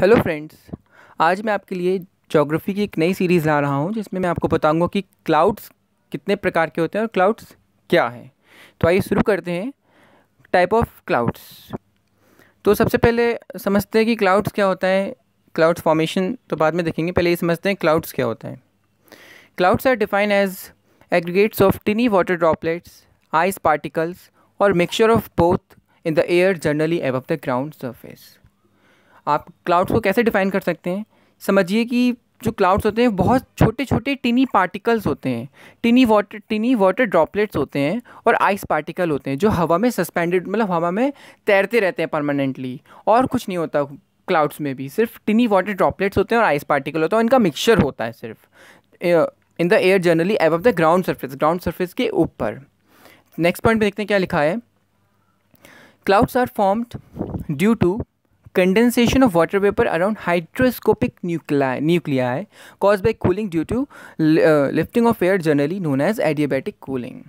hello friends आज मैं आपके लिए जोग्राफ़ी की एक नई सीरीज़ ला रहा हूँ जिसमें मैं आपको बताऊँगा कि क्लाउड्स कितने प्रकार के होते हैं और क्लाउड्स क्या हैं तो आइए शुरू करते हैं टाइप ऑफ क्लाउड्स तो सबसे पहले समझते हैं कि क्लाउड्स क्या होता है क्लाउड्स फॉर्मेशन तो बाद में देखेंगे पहले ये समझते हैं क्लाउड्स क्या होता है clouds are defined as aggregates of tiny water droplets ice particles और mixture of both in the air generally above the ground surface आप क्लाउड्स को कैसे डिफ़ाइन कर सकते हैं समझिए कि जो क्लाउड्स होते हैं बहुत छोटे छोटे टिनी पार्टिकल्स होते हैं tiny water tiny water droplets होते हैं और आइस पार्टिकल होते हैं जो हवा में सस्पेंडेड मतलब हवा में तैरते रहते हैं परमानेंटली और कुछ नहीं होता क्लाउड्स में भी सिर्फ टिनी वाटर ड्रॉपलेट्स होते हैं और आइस पार्टिकल होता है इनका मिक्सचर होता है सिर्फ in the air generally above the ground surface ground surface के ऊपर नेक्स्ट पॉइंट में देखते हैं क्या लिखा है clouds are formed due to condensation of water vapour around hydroscopic nuclei, nuclei cause by cooling due to lifting of air generally known as as cooling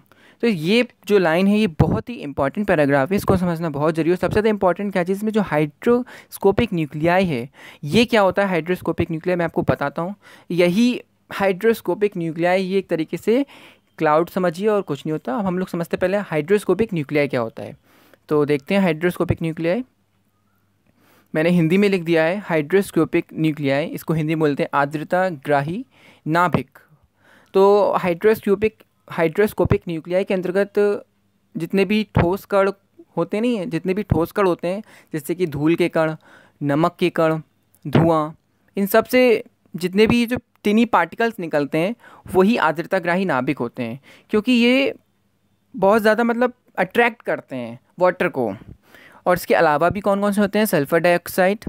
तो ये जो लाइन है ये बहुत ही इंपॉर्टेंट पैराग्राफ है इसको समझना बहुत जरूरी है सबसे ज़्यादा इंपॉर्टेंट क्या चीज़ इसमें जो हाइड्रोस्कोपिक न्यूक्लियाई है ये क्या होता है हाइड्रोस्कोपिक न्यूक्लियाई मैं आपको बताता हूँ यही हाइड्रोस्कोपिक न्यूक्लियाई ये एक तरीके से क्लाउड समझिए और कुछ नहीं होता अब हम लोग समझते पहले हाइड्रोस्कोपिक न्यूक्लिया क्या होता है तो देखते हैं हाइड्रोस्कोपिक न्यूक्लियाई मैंने हिंदी में लिख दिया है हाइड्रोस्कोपिक न्यूक्लियाई इसको हिंदी में बोलते हैं आर्द्रता ग्राही नाभिक तो हाइड्रोस्कोपिक हाइड्रोस्कोपिक न्यूक्लियाई के अंतर्गत जितने भी ठोस कण होते नहीं हैं जितने भी ठोस कण होते हैं जैसे कि धूल के कण नमक के कण धुआं इन सब से जितने भी जो टिनी पार्टिकल्स निकलते हैं वही आर्द्रताग्राही नाभिक होते हैं क्योंकि ये बहुत ज़्यादा मतलब अट्रैक्ट करते हैं वाटर को और इसके अलावा भी कौन कौन से होते हैं sulphur dioxide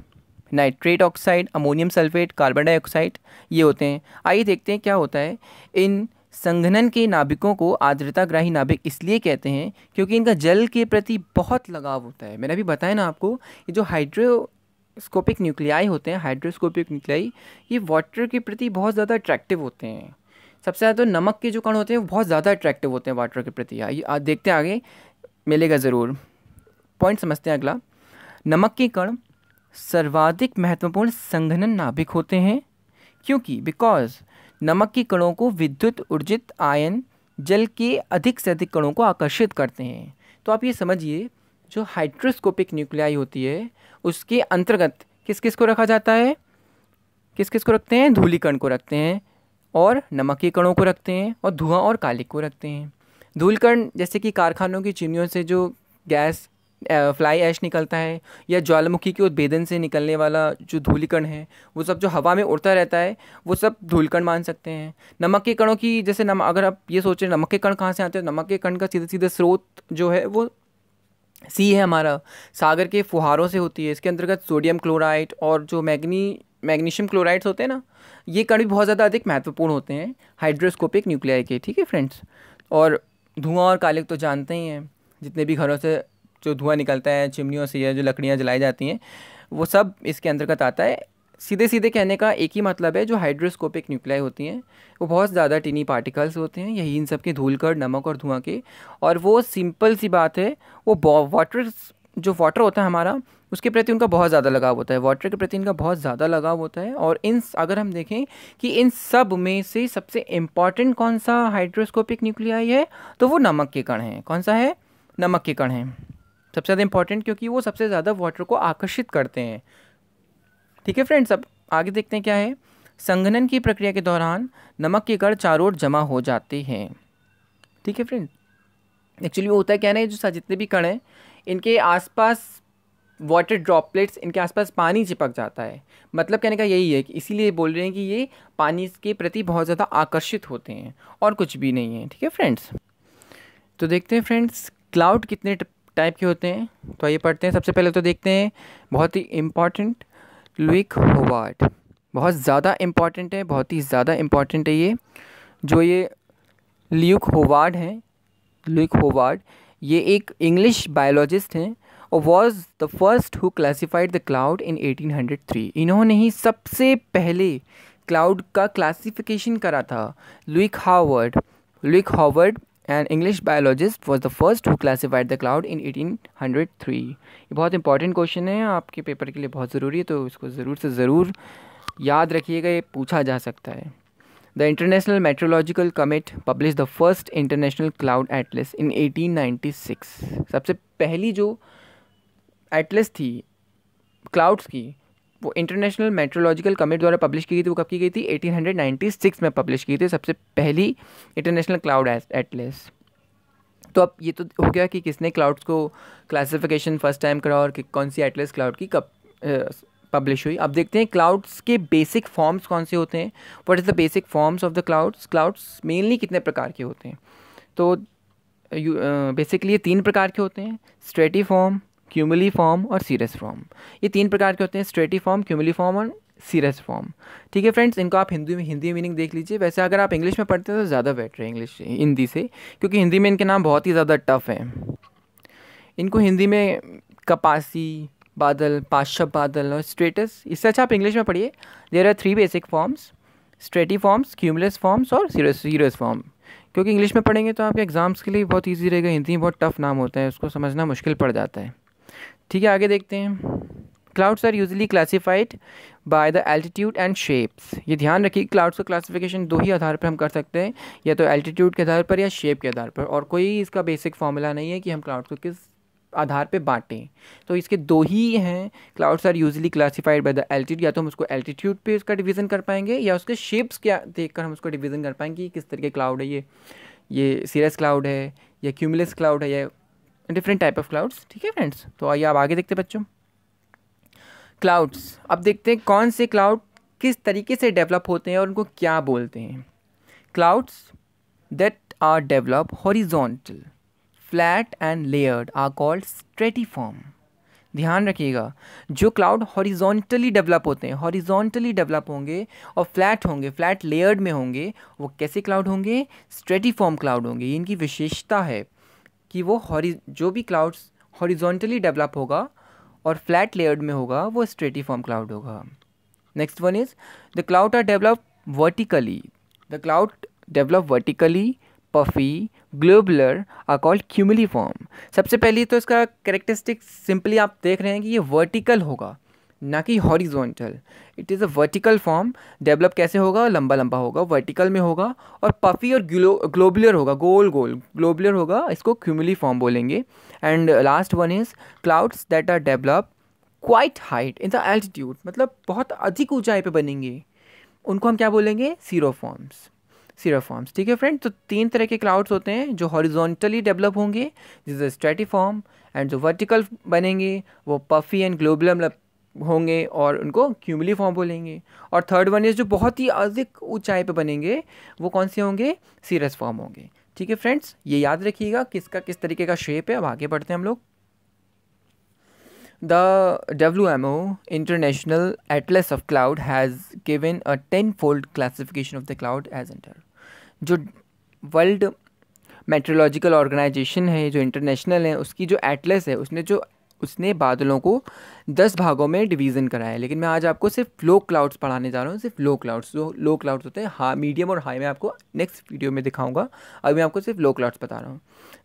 nitrate oxide ammonium sulphate carbon dioxide ये होते हैं आइए देखते हैं क्या होता है इन संघनन के नाभिकों को आर्द्रताग्राही नाभिक इसलिए कहते हैं क्योंकि इनका जल के प्रति बहुत लगाव होता है मैंने अभी बताया ना आपको ये जो हाइड्रोस्कोपिक न्यूक्लियाई होते हैं हाइड्रोस्कोपिक न्यूक्लियाई ये वाटर के प्रति बहुत ज़्यादा अट्रैक्टिव होते हैं सबसे ज़्यादा तो नमक के जो कण होते हैं वो बहुत ज़्यादा अट्रैक्टिव होते हैं वाटर के प्रति आइए देखते हैं आगे मिलेगा ज़रूर पॉइंट समझते हैं अगला नमक के कण सर्वाधिक महत्वपूर्ण संघनन नाभिक होते हैं क्योंकि बिकॉज नमक के कणों को विद्युत ऊर्जित आयन जल के अधिक से अधिक कणों को आकर्षित करते हैं तो आप ये समझिए जो हाइड्रोस्कोपिक न्यूक्लियाई होती है उसके अंतर्गत किस किस को रखा जाता है किस किस को रखते हैं धूली कण को रखते हैं और नमक के कणों को रखते हैं और धुआं और कालिक को रखते हैं धूलकण जैसे कि कारखानों की चिमियों से जो गैस फ्लाई ऐश निकलता है या ज्वालामुखी के उद्भेदन से निकलने वाला जो धूलिकण है वो सब जो हवा में उड़ता रहता है वो सब धूलकण मान सकते हैं नमक के कणों की जैसे नम अगर आप ये सोचें नमक के कण कहाँ से आते हैं नमक के कण का सीधे सीधे स्रोत जो है वो सी है हमारा सागर के फुहारों से होती है इसके अंतर्गत सोडियम क्लोराइड और जो मैग्नी मैग्नीशियम क्लोराइड्स होते हैं ना ये कण भी बहुत ज़्यादा अधिक महत्वपूर्ण होते हैं हाइड्रोस्कोपिक न्यूक्लियाई के ठीक है फ्रेंड्स और धुआं और कालिक तो जानते ही हैं जितने भी घरों से जो धुआं निकलता है चिमनियों से या जो लकड़ियाँ जलाई जाती हैं वो सब इसके अंतर्गत आता है सीधे सीधे कहने का एक ही मतलब है जो हाइड्रोस्कोपिक न्यूक्लियाई होती हैं वो बहुत ज़्यादा टिनी पार्टिकल्स होते हैं यही इन सब के कर नमक और धुआं के और वो सिंपल सी बात है वो वाटर जो वाटर होता है हमारा उसके प्रति उनका बहुत ज़्यादा लगाव होता है वाटर के प्रति इनका बहुत ज़्यादा लगाव होता है और इन अगर हम देखें कि इन सब में से सबसे इम्पॉर्टेंट कौन सा हाइड्रोस्कोपिक न्यूक्लियाई है तो वो नमक के कण हैं कौन सा है नमक के कण हैं सबसे ज़्यादा इंपॉर्टेंट क्योंकि वो सबसे ज़्यादा वाटर को आकर्षित करते हैं ठीक है फ्रेंड्स अब आगे देखते हैं क्या है संघनन की प्रक्रिया के दौरान नमक के कण चारों ओर जमा हो जाते हैं ठीक है फ्रेंड एक्चुअली वो होता है क्या ना जो जितने भी कण हैं इनके आसपास वाटर ड्रॉपलेट्स इनके आसपास पानी चिपक जाता है मतलब कहने का यही है कि इसीलिए बोल रहे हैं कि ये पानी के प्रति बहुत ज़्यादा आकर्षित होते हैं और कुछ भी नहीं है ठीक है फ्रेंड्स तो देखते हैं फ्रेंड्स क्लाउड कितने टाइप के होते हैं तो आइए पढ़ते हैं सबसे पहले तो देखते हैं बहुत ही इम्पॉर्टेंट लुइक होवार्ड बहुत ज़्यादा इम्पॉर्टेंट है बहुत ही ज़्यादा इम्पॉर्टेंट है ये जो ये ल्यूक होवार्ड हैं लुक होवार्ड ये एक इंग्लिश बायोलॉजिस्ट हैं और was the first who classified the cloud in 1803 इन्होंने ही सबसे पहले क्लाउड का क्लासिफिकेशन करा था Luke Howard Luke Howard and English biologist was the first who classified the cloud in eighteen hundred three ये बहुत इंपॉर्टेंट क्वेश्चन है आपके पेपर के लिए बहुत ज़रूरी है तो इसको ज़रूर से ज़रूर याद रखिएगा ये पूछा जा सकता है the international meteorological committee publish the first international cloud atlas in eighteen ninety six सबसे पहली जो एटलिस थी क्लाउड्स की वो इंटरनेशनल मेट्रोलॉजिकल कमिट द्वारा पब्लिश की गई थी वो कब की गई थी 1896 में पब्लिश की थी सबसे पहली इंटरनेशनल क्लाउड एटलेस तो अब ये तो हो गया कि किसने क्लाउड्स को क्लासिफिकेशन फर्स्ट टाइम करा और कि कौन सी एटलेस क्लाउड की कब पब्लिश हुई अब देखते हैं क्लाउड्स के बेसिक फॉर्म्स कौन से होते हैं what is the basic forms of the clouds clouds mainly कितने प्रकार के होते हैं तो बेसिकली ये तीन प्रकार के होते हैं स्ट्रेटी फॉर्म क्यूमली फॉर्म और सीरस फॉर्म ये तीन प्रकार के होते हैं स्ट्रेटी फॉर्म क्यूमली फॉर्म और सीरस फॉर्म ठीक है फ्रेंड्स इनको आप हिंदी में हिंदी मीनिंग देख लीजिए वैसे अगर आप इंग्लिश में पढ़ते हैं तो ज़्यादा बेटर है इंग्लिश हिंदी से क्योंकि हिंदी में इनके नाम बहुत ही ज़्यादा टफ हैं इनको हिंदी में कपासी बादल पाशप बादल और स्ट्रेटस इससे अच्छा आप इंग्लिश में पढ़िए there are three basic forms stratiforms cumulus forms और सीरस सीरस फॉर्म क्योंकि इंग्लिश में पढ़ेंगे तो आपके एग्ज़ाम्स के लिए बहुत ईजी रहेगा हिंदी बहुत टफ नाम होता है उसको समझना मुश्किल पड़ जाता है ठीक है आगे देखते हैं clouds are usually classified by the altitude and shapes ये ध्यान रखिए क्लाउड्स का क्लासिफिकेशन दो ही आधार पर हम कर सकते हैं या तो एल्टीट्यूड के आधार पर या शेप के आधार पर और कोई इसका बेसिक फार्मूला नहीं है कि हम क्लाउड्स को किस आधार पे बांटें तो इसके दो ही हैं clouds are usually classified by the altitude या तो हम उसको एल्टीट्यूड पे उसका डिवीज़न कर पाएंगे या उसके शेप्स क्या देख हम उसको डिवीज़न कर पाएंगे कि किस तरह के क्लाउड है ये ये सीरियस क्लाउड है या क्यूमिलस क्लाउड है या डिफरेंट टाइप ऑफ क्लाउड्स ठीक है फ्रेंड्स तो आइए आप आगे देखते बच्चों क्लाउड्स अब देखते हैं कौन से क्लाउड किस तरीके से डेवलप होते हैं और उनको क्या बोलते हैं clouds that are develop horizontal flat and layered are called stratiform ध्यान रखिएगा जो क्लाउड हॉरिजोंटली डेवलप होते हैं हॉरिजोंटली डेवलप होंगे और फ्लैट होंगे फ्लैट लेयर्ड में होंगे वो कैसे क्लाउड होंगे स्ट्रेटीफॉर्म क्लाउड होंगे इनकी विशेषता है कि वो हॉरी जो भी क्लाउड्स हॉरिजॉन्टली डेवलप होगा और फ्लैट लेयर्ड में होगा वो स्ट्रेटिफॉर्म क्लाउड होगा next one is the cloud are develop vertically the cloud develop vertically puffy globular are called cumuliform सबसे पहले तो इसका करेक्टरिस्टिक सिंपली आप देख रहे हैं कि ये वर्टिकल होगा ना कि horizontal it is a vertical form develop कैसे होगा लंबा लंबा होगा वर्टिकल में होगा और पफी और ग्लो ग्लोबुलर होगा गोल गोल ग्लोबुलर होगा इसको क्यूमली फॉर्म बोलेंगे and last one is clouds that are develop quite height in the altitude मतलब बहुत अधिक ऊंचाई पे बनेंगे उनको हम क्या बोलेंगे सीरो फॉर्म्स सीरो फॉर्म्स ठीक है फ्रेंड तो तीन तरह के क्लाउड्स होते हैं जो हॉरिजोनटली डेवलप होंगे जिस स्ट्रेटिफॉर्म एंड जो वर्टिकल बनेंगे वो पफी एंड ग्लोबुलर मतलब होंगे और उनको क्यूमली फॉर्म बोलेंगे और थर्ड वन इज जो बहुत ही अधिक ऊंचाई पे बनेंगे वो कौन से होंगे सीरस फॉर्म होंगे ठीक है फ्रेंड्स ये याद रखिएगा किसका किस तरीके का शेप है अब आगे बढ़ते हैं हम लोग the W M O international atlas of cloud has given a ten fold classification of the cloud as inter जो वर्ल्ड मेट्रोलॉजिकल ऑर्गेनाइजेशन है जो इंटरनेशनल है उसकी जो एटलस है उसने जो उसने बादलों को दस भागों में डिवीज़न कराया लेकिन मैं आज आपको सिर्फ लो क्लाउड्स पढ़ाने जा रहा हूँ सिर्फ लो क्लाउड्स जो लो क्लाउड्स होते हैं हा मीडियम और हाई में आपको नेक्स्ट वीडियो में दिखाऊंगा अभी मैं आपको सिर्फ लो क्लाउड्स बता रहा हूँ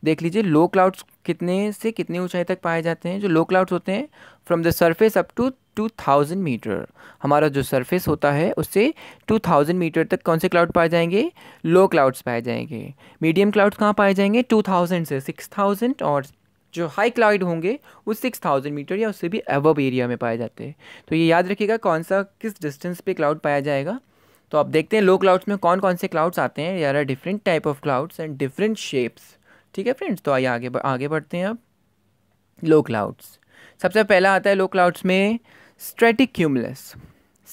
देख लीजिए लो क्लाउड्स कितने से कितनी ऊंचाई तक पाए जाते हैं जो लो क्लाउड्स होते हैं from the surface up to two thousand metre हमारा जो सरफेस होता है उससे टू थाउजेंड मीटर तक कौन से क्लाउड पाए जाएंगे लो क्लाउड्स पाए जाएंगे मीडियम क्लाउड्स कहाँ पाए जाएंगे टू थाउजेंड से सिक्स थाउजेंड और जो हाई क्लाउड होंगे वो सिक्स थाउजेंड मीटर या उससे भी एवब एरिया में पाए जाते हैं तो ये याद रखिएगा कौन सा किस डिस्टेंस पे क्लाउड पाया जाएगा तो आप देखते हैं लो क्लाउड्स में कौन कौन से क्लाउड्स आते हैं यार different type of clouds and different shapes ठीक है फ्रेंड्स तो आइए आगे आगे बढ़ते हैं अब लो क्लाउड्स सबसे पहला आता है लो क्लाउड्स में स्ट्रेटिक क्यूमलस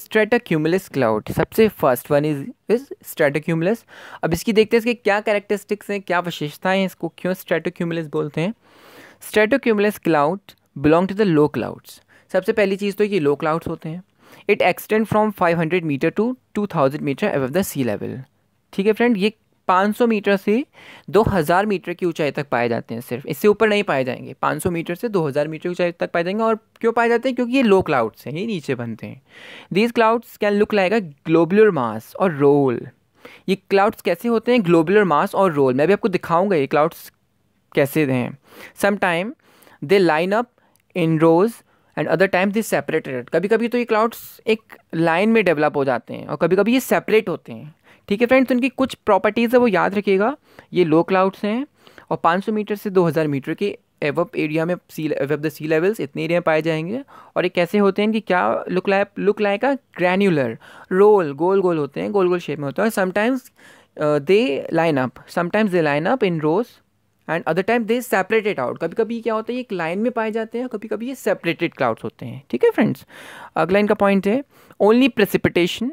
स्ट्रेटाक्यूमुलस क्लाउड सबसे first one is is stratocumulus अब इसकी देखते हैं इसके क्या कैरेक्टरिस्टिक्स हैं क्या विशेषताएं हैं इसको क्यों स्ट्रेटाक्यूमुलस बोलते हैं stratocumulus cloud belong to the low clouds सबसे पहली चीज़ तो ये लो क्लाउड्स होते हैं it extend from 500 metre to 2000 metre above the sea level ठीक है फ्रेंड ये 500 मीटर से 2000 मीटर की ऊंचाई तक पाए जाते हैं सिर्फ इससे ऊपर नहीं पाए जाएंगे 500 मीटर से 2000 मीटर की ऊंचाई तक पाए जाएंगे और क्यों पाए जाते हैं क्योंकि ये लो क्लाउड्स हैं ये नीचे बनते हैं these clouds can look like a globular mass और रोल ये क्लाउड्स कैसे होते हैं ग्लोबुलर मास और रोल मैं भी आपको दिखाऊंगा ये क्लाउड्स कैसे हैं sometime they line up in rows and other time they separated कभी कभी तो ये क्लाउड्स एक लाइन में डेवलप हो जाते हैं और कभी कभी ये सेपरेट होते हैं ठीक है फ्रेंड्स उनकी तो कुछ प्रॉपर्टीज़ है वो याद रखिएगा ये लो क्लाउड्स हैं और 500 मीटर से 2000 मीटर के एव एरिया में sea above the sea levels इतने एरिया में पाए जाएंगे और ये कैसे होते हैं कि क्या लुक लाइक लुक लाइक का ग्रैन्यूलर रोल गोल गोल होते हैं गोल गोल शेप में हैं और sometimes they line up sometimes they line up in rows and other time they separated out कभी कभी क्या होता है एक लाइन में पाए जाते हैं कभी कभी ये सेपरेटेड क्लाउड्स होते हैं ठीक है फ्रेंड्स अगला इनका पॉइंट है only precipitation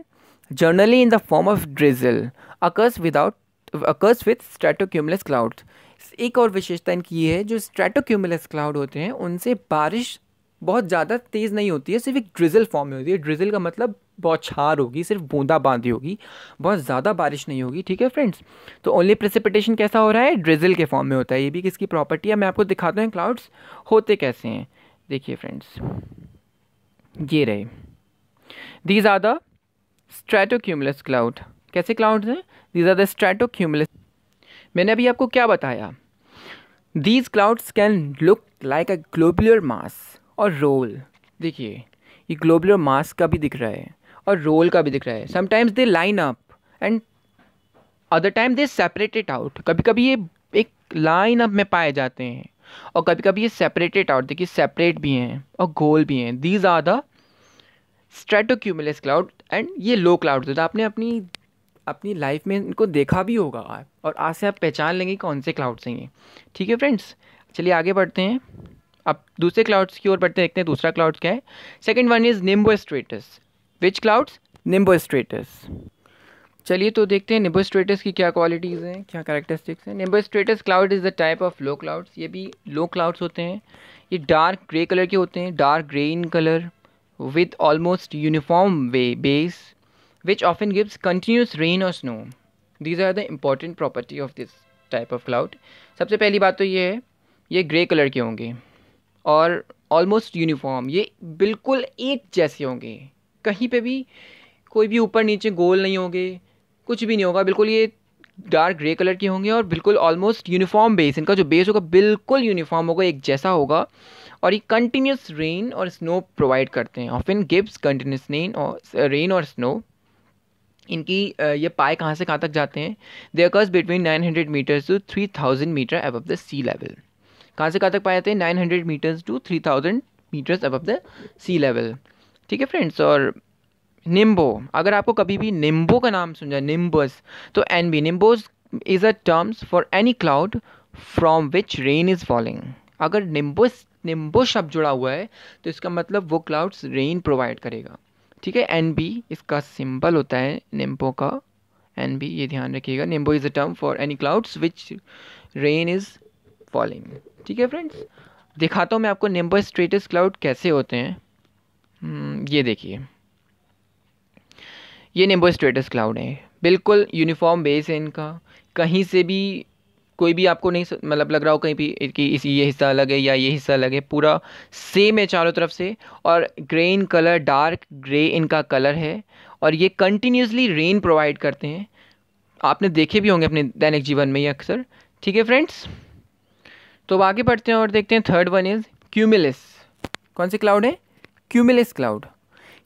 generally in the form of drizzle occurs without occurs with stratocumulus clouds एक और विशेषता इनकी ये है जो स्ट्रेटोक्यूमलस क्लाउड होते हैं उनसे बारिश बहुत ज़्यादा तेज़ नहीं होती है सिर्फ एक ड्रिजल फॉर्म में होती है ड्रिजल का मतलब बौछार होगी सिर्फ बूंदा बांदी होगी बहुत ज़्यादा बारिश नहीं होगी ठीक है फ्रेंड्स तो ओनली प्रेसिपिटेशन कैसा हो रहा है ड्रिजल के फॉर्म में होता है ये भी किसकी प्रॉपर्टी है मैं आपको दिखाता हूँ क्लाउड्स होते कैसे हैं देखिए फ्रेंड्स ये रहे these are the stratocumulus cloud कैसे क्लाउड्स हैं दीज आर द स्ट्रेटोक्यूमुलस मैंने अभी आपको क्या बताया these clouds can look like a globular mass और रोल देखिए ये ग्लोबुलर मास का भी दिख रहा है और रोल का भी दिख रहा है sometimes they line up and other time they separated out कभी कभी ये एक लाइन अप में पाए जाते हैं और कभी कभी ये सेपरेटेड आउट देखिए सेपरेट भी हैं और गोल भी हैं these are the stratocumulus cloud and ये लो क्लाउड होता है आपने अपनी अपनी लाइफ में इनको देखा भी होगा आप और आज से आप पहचान लेंगे कौन से क्लाउड्स हैं ये ठीक है फ्रेंड्स चलिए आगे बढ़ते हैं अब दूसरे क्लाउड्स की ओर बढ़ते देखते हैं दूसरा क्लाउड्स क्या है second one is nimbostratus which clouds nimbostratus चलिए तो देखते हैं निम्बोस्ट्रेटस की क्या क्वालिटीज़ हैं क्या करेक्टरिस्टिक्स हैं nimbostratus cloud is the type of low clouds ये भी लो क्लाउड्स होते हैं ये डार्क ग्रे कलर के होते हैं dark grey in colour with almost uniform way base which often gives continuous rain और snow these are the important property of this type of cloud सबसे पहली बात तो ये है ये ग्रे कलर के होंगे और ऑलमोस्ट यूनिफॉर्म ये बिल्कुल एक जैसे होंगे कहीं पे भी कोई भी ऊपर नीचे गोल नहीं होंगे कुछ भी नहीं होगा बिल्कुल ये डार्क ग्रे कलर के होंगे और बिल्कुल ऑलमोस्ट यूनिफॉर्म बेस इनका जो बेस होगा बिल्कुल यूनिफॉर्म होगा एक जैसा होगा और ये कंटिन्यूस रेन और स्नो प्रोवाइड करते हैं often gives continuous rain और रेन और स्नो इनकी ये पाए कहाँ से कहाँ तक जाते हैं they occurs between 900 metres to 3000 metre above the sea level कहाँ से कहाँ तक पाए जाते हैं 900 metres to 3000 metres above the sea level ठीक है फ्रेंड्स और निम्बो अगर आपको कभी भी निम्बो का नाम सुन जाए निम्बस तो एन बी nimbos is a terms for any cloud from which rain is falling अगर निम्बस निम्बो शब्द जुड़ा हुआ है तो इसका मतलब वो क्लाउड्स रेन प्रोवाइड करेगा ठीक है एन बी इसका सिंबल होता है निम्बो का एन बी ये ध्यान रखिएगा nimbo is a term for any clouds which rain is falling ठीक है फ्रेंड्स दिखाता हूँ मैं आपको निम्बो स्ट्रेटस क्लाउड कैसे होते हैं हम्म, ये देखिए ये निम्बो स्टेटस क्लाउड है बिल्कुल यूनिफॉर्म बेस है इनका कहीं से भी कोई भी आपको नहीं मतलब लग रहा हो कहीं भी कि इस ये हिस्सा अलग है या ये हिस्सा अलग है पूरा सेम है चारों तरफ से और grey in colour dark grey इनका कलर है और ये कंटिन्यूसली रेन प्रोवाइड करते हैं आपने देखे भी होंगे अपने दैनिक जीवन में ये अक्सर ठीक है फ्रेंड्स तो अब आगे बढ़ते हैं और देखते हैं थर्ड वन इज़ क्यूमिलस कौन सी क्लाउड है cumulus cloud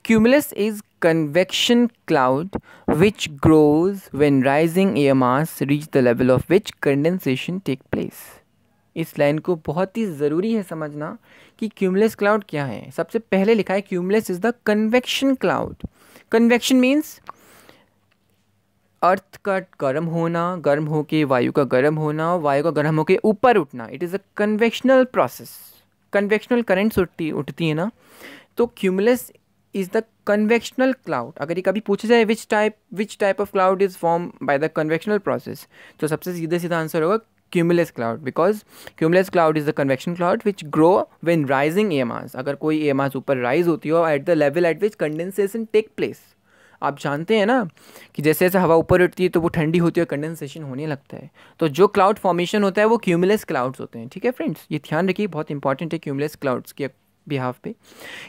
cumulus is convection cloud which grows when rising air mass reach the level of which condensation take place इस लाइन को बहुत ही ज़रूरी है समझना कि क्यूमलेस क्लाउड क्या है सबसे पहले लिखा है cumulus is the convection cloud convection means earth का गर्म होना गर्म होके वायु का गर्म होना वायु का गर्म होके ऊपर उठना it is a convectional process convectional currents उठती उठती है ना तो cumulus is the convectional cloud अगर ये कभी पूछा जाए which type which type of cloud is form by the convectional process तो सबसे सीधा सीधा आंसर होगा cumulus cloud because cumulus cloud is the convection cloud which grow when rising AMRs अगर कोई AMRs ऊपर राइज होती हो at the level at which condensation take place आप जानते हैं ना कि जैसे जैसे हवा ऊपर उठती है तो वो ठंडी होती है कंडेंसेशन होने लगता है तो जो क्लाउड फॉर्मेशन होता है वो क्यूमुलस क्लाउड्स होते हैं ठीक है फ्रेंड्स ये ध्यान रखिए बहुत इंपॉर्टेंट है क्यूमुलस क्लाउड्स की बिहाफ पे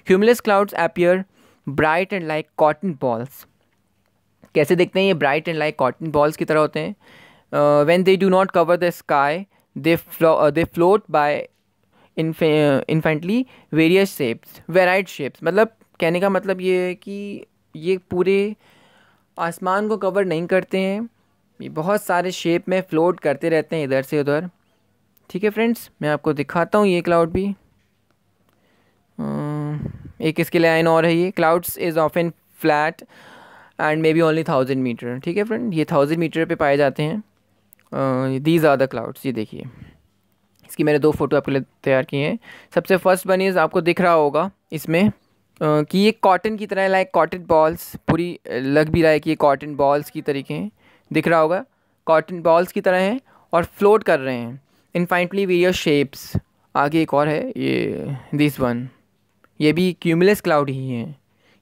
cumulus clouds appear bright and like cotton balls कैसे देखते हैं ये bright and like cotton balls की तरह होते हैं when they do not cover the sky they they float by infinitely various shapes variety shapes मतलब कहने का मतलब ये है कि ये पूरे आसमान को कवर नहीं करते हैं ये बहुत सारे शेप में फ्लोट करते रहते हैं इधर से उधर ठीक है फ्रेंड्स मैं आपको दिखाता हूँ ये क्लाउड भी एक इसके लिए लाइन और है ये clouds is often flat and may be only thousand metre ठीक है फ्रेंड ये थाउजेंड मीटर पे पाए जाते हैं दीज आर द क्लाउड्स ये देखिए इसकी मैंने दो फ़ोटो आपके लिए तैयार किए हैं सबसे फर्स्ट वन इज़ आपको दिख रहा होगा इसमें कि ये कॉटन की तरह लाइक कॉटन बॉल्स पूरी लग भी रहा है कि ये कॉटन बॉल्स की तरीके हैं दिख रहा होगा कॉटन बॉल्स की तरह हैं और फ्लोट कर रहे हैं इनफाइनटली योर शेप्स आगे एक और है ये दिस वन ये भी क्यूमलेस क्लाउड ही हैं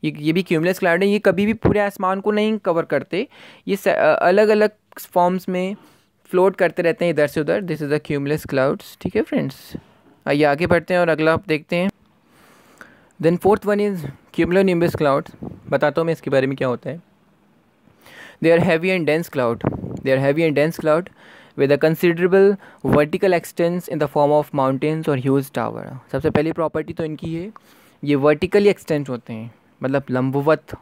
ये ये भी क्यूमलेस क्लाउड है ये कभी भी पूरे आसमान को नहीं कवर करते ये अलग अलग फॉर्म्स में फ्लोट करते रहते हैं इधर से उधर this is the cumulus clouds ठीक है फ्रेंड्स आइए आगे बढ़ते हैं और अगला आप देखते हैं then fourth one is cumulonimbus clouds बताता हूँ मैं इसके बारे में क्या होता है they are heavy and dense cloud they are heavy and dense cloud with a considerable vertical extents in the form of mountains और ह्यूज टावर सबसे पहली प्रॉपर्टी तो इनकी है ये वर्टिकली एक्सटेंड होते हैं मतलब लंबवत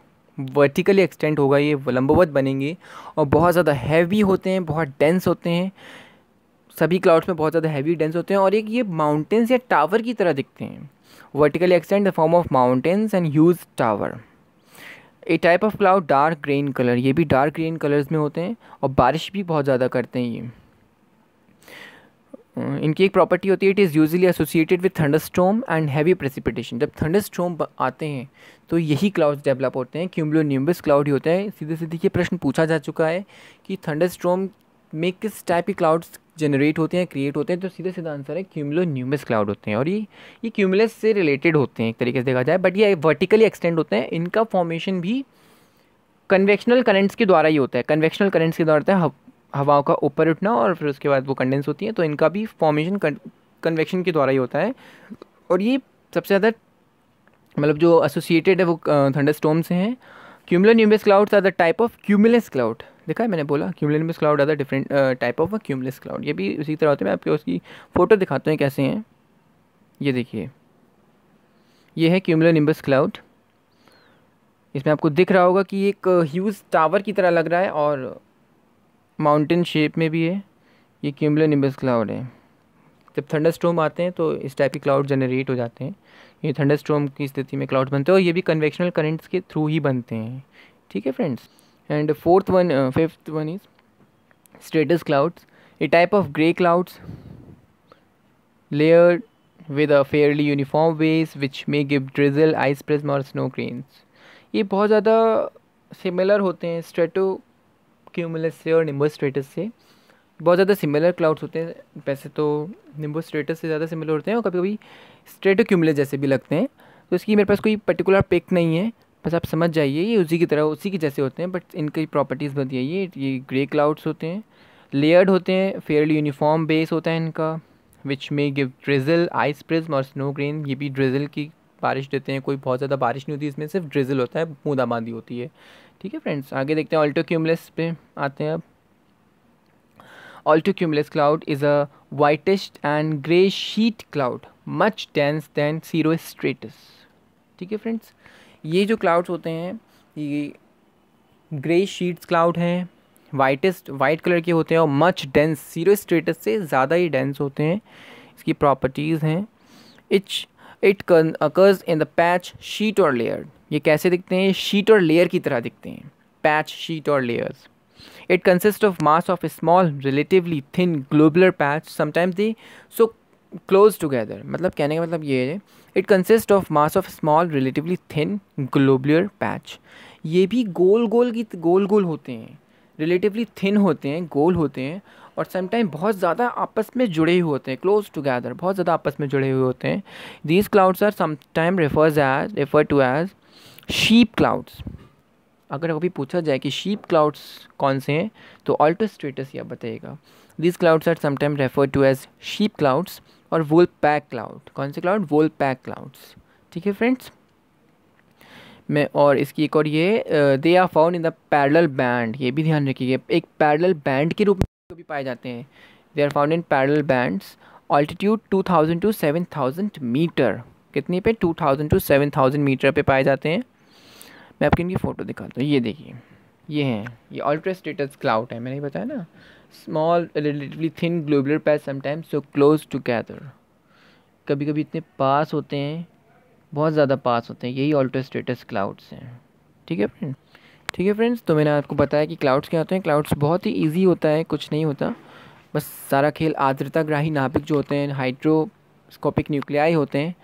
वर्टिकली एक्सटेंड होगा ये लंबवत बनेंगे और बहुत ज़्यादा हैवी होते हैं बहुत डेंस होते हैं सभी क्लाउड्स में बहुत ज़्यादा हैवी डेंस होते हैं और एक ये माउंटेंस या टावर की तरह दिखते हैं vertically extend the form of mountains and huge tower a type of cloud dark green colour ये भी डार्क ग्रीन कलर्स में होते हैं और बारिश भी बहुत ज़्यादा करते हैं ये Uh, इनकी एक प्रॉपर्टी होती है it is usually associated thunderstorm and heavy precipitation जब स्ट्रोम आते हैं तो यही क्लाउड्स डेवलप होते हैं क्यूम्बलो न्यूम्बस क्लाउड ही होते हैं सीधे सीधे ये प्रश्न पूछा जा चुका है कि स्ट्रोम में किस टाइप के क्लाउड्स जनरेट होते हैं क्रिएट होते हैं तो सीधे सीधा आंसर है क्यूमलो न्यूमस क्लाउड होते हैं और ये ये क्यूमलस से रिलेटेड होते हैं एक तरीके से देखा जाए बट ये वर्टिकली एक्सटेंड होते हैं इनका फॉर्मेशन भी कन्वेक्शनल करेंट्स के द्वारा ही होता है कन्वेक्शनल करेंट्स के द्वारा होता है हवाओं का ऊपर उठना और फिर उसके बाद वो कंडेंस होती हैं तो इनका भी फॉर्मेशन कन्वेक्शन के द्वारा ही होता है और ये सबसे ज़्यादा मतलब जो एसोसिएटेड है वो थंडर स्टोम से हैं cumulonimbus clouds are the type of cumulus cloud देखा है मैंने बोला cumulonimbus cloud are the different type of a cumulus cloud ये भी उसी तरह होते हैं मैं आपको उसकी फ़ोटो दिखाता हूँ कैसे हैं ये देखिए ये है क्यूमलो निम्बस क्लाउड इसमें आपको दिख रहा होगा कि एक ह्यूज टावर की तरह लग रहा है और माउंटेन शेप में भी है ये क्यूमलो निम्बस क्लाउड है जब थंडर स्ट्रोम आते हैं तो इस टाइप के क्लाउड जनरेट हो जाते हैं ये थंडर स्ट्रोम की स्थिति में क्लाउड बनते हैं और ये भी कन्वेक्शनल करेंट्स के थ्रू ही बनते हैं ठीक है friends and fourth one fifth one is stratus clouds a type of grey clouds layer with a fairly uniform base which may give drizzle ice prism और स्नो क्रीन्स ये बहुत ज़्यादा सिमिलर होते हैं स्ट्रेटो क्यूमुलस से और निम्बो स्ट्रेटस से बहुत ज़्यादा सिमिलर क्लाउड्स होते हैं वैसे तो निम्बो स्ट्रेटस से ज़्यादा सिमिलर होते हैं और कभी कभी स्ट्रेटो क्यूमुलस जैसे भी लगते हैं तो इसकी मेरे पास कोई पर्टिकुलर पिक नहीं है बस आप समझ जाइए ये उसी की तरह उसी के जैसे होते हैं बट इनकी प्रॉपर्टीज़ बन जाइए ये ग्रे क्लाउड्स होते हैं लेयर्ड होते हैं फेयरली यूनिफॉर्म बेस होता है इनका which may give drizzle ice prism और स्नो ग्रेन ये भी ड्रिजल की बारिश देते हैं कोई बहुत ज़्यादा बारिश नहीं होती इसमें सिर्फ ड्रिजल होता है बूंदाबांदी होती है ठीक है फ्रेंड्स आगे देखते हैं ऑल्टो क्यूमलेस पे आते हैं अब altocumulus cloud is a whitest and grey sheet cloud much dense than cirrostratus ठीक है फ्रेंड्स ये जो क्लाउड्स होते हैं ये ग्रे शीट्स क्लाउड हैं वाइटेस्ट वाइट कलर के होते हैं और मच डेंस सीरो स्ट्रेटस से ज़्यादा ही डेंस होते हैं इसकी प्रॉपर्टीज़ हैं each it occurs in the patch sheet और लेयर ये कैसे दिखते हैं शीट और लेयर की तरह दिखते हैं पैच शीट और layers it consists of mass of small relatively thin globular patch sometimes they so close together मतलब कहने का मतलब ये है it consist of mass of small relatively thin globular patch ये भी गोल गोल की गोल गोल होते हैं रिलेटिवली थिन होते हैं गोल होते हैं और समटाइम बहुत ज़्यादा आपस में जुड़े हुए होते हैं क्लोज टुगेदर बहुत ज़्यादा आपस में जुड़े हुए होते हैं these clouds are sometime refers as refer to as sheep clouds अगर अभी पूछा जाए कि शीप क्लाउड्स कौन से हैं तो ऑल्टो स्टेटस यह बताइएगा this clouds are sometime refer to as sheep clouds और वोल पैक क्लाउड कौन से क्लाउड वोल पैक क्लाउड्स ठीक है फ्रेंड्स में और इसकी एक और ये they are found in the parallel band ये भी ध्यान रखिएगा एक पैरल बैंड के रूप में भी पाए जाते हैं they are found in parallel bands altitude two thousand to seven thousand metre कितने पे two thousand to seven thousand metre पे पाए जाते हैं मैं आपकी इनकी फ़ोटो दिखाता हूँ ये देखिए ये हैं ये अल्ट्रा स्टेटस क्लाउड है मैंने बताया ना small relatively thin globular patch sometimes so close together कभी कभी इतने पास होते हैं बहुत ज़्यादा पास होते हैं यही अल्ट्रा स्टेटस क्लाउड्स हैं ठीक है फ्रेंड ठीक है फ्रेंड्स तो मैंने आपको बताया कि क्लाउड्स क्या होते हैं क्लाउड्स बहुत ही ईजी होता है कुछ नहीं होता बस सारा खेल आर्द्रताग्राही नाभिक जो होते हैं हाइड्रोस्कोपिक न्यूक्लियाई होते हैं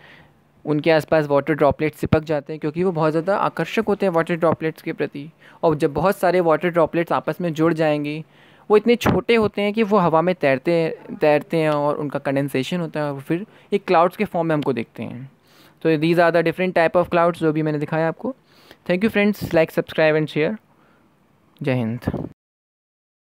उनके आसपास वाटर ड्रॉपलेट्स चिपक जाते हैं क्योंकि वो बहुत ज़्यादा आकर्षक होते हैं वाटर ड्रॉपलेट्स के प्रति और जब बहुत सारे वाटर ड्रॉपलेट्स आपस में जुड़ जाएंगे वो इतने छोटे होते हैं कि वो हवा में तैरते तैरते हैं और उनका कंडेंसेशन होता है और फिर एक क्लाउड्स के फॉर्म में हमको देखते हैं तो these are the different type of clouds जो भी मैंने दिखाया आपको thank you friends like subscribe and share जय हिंद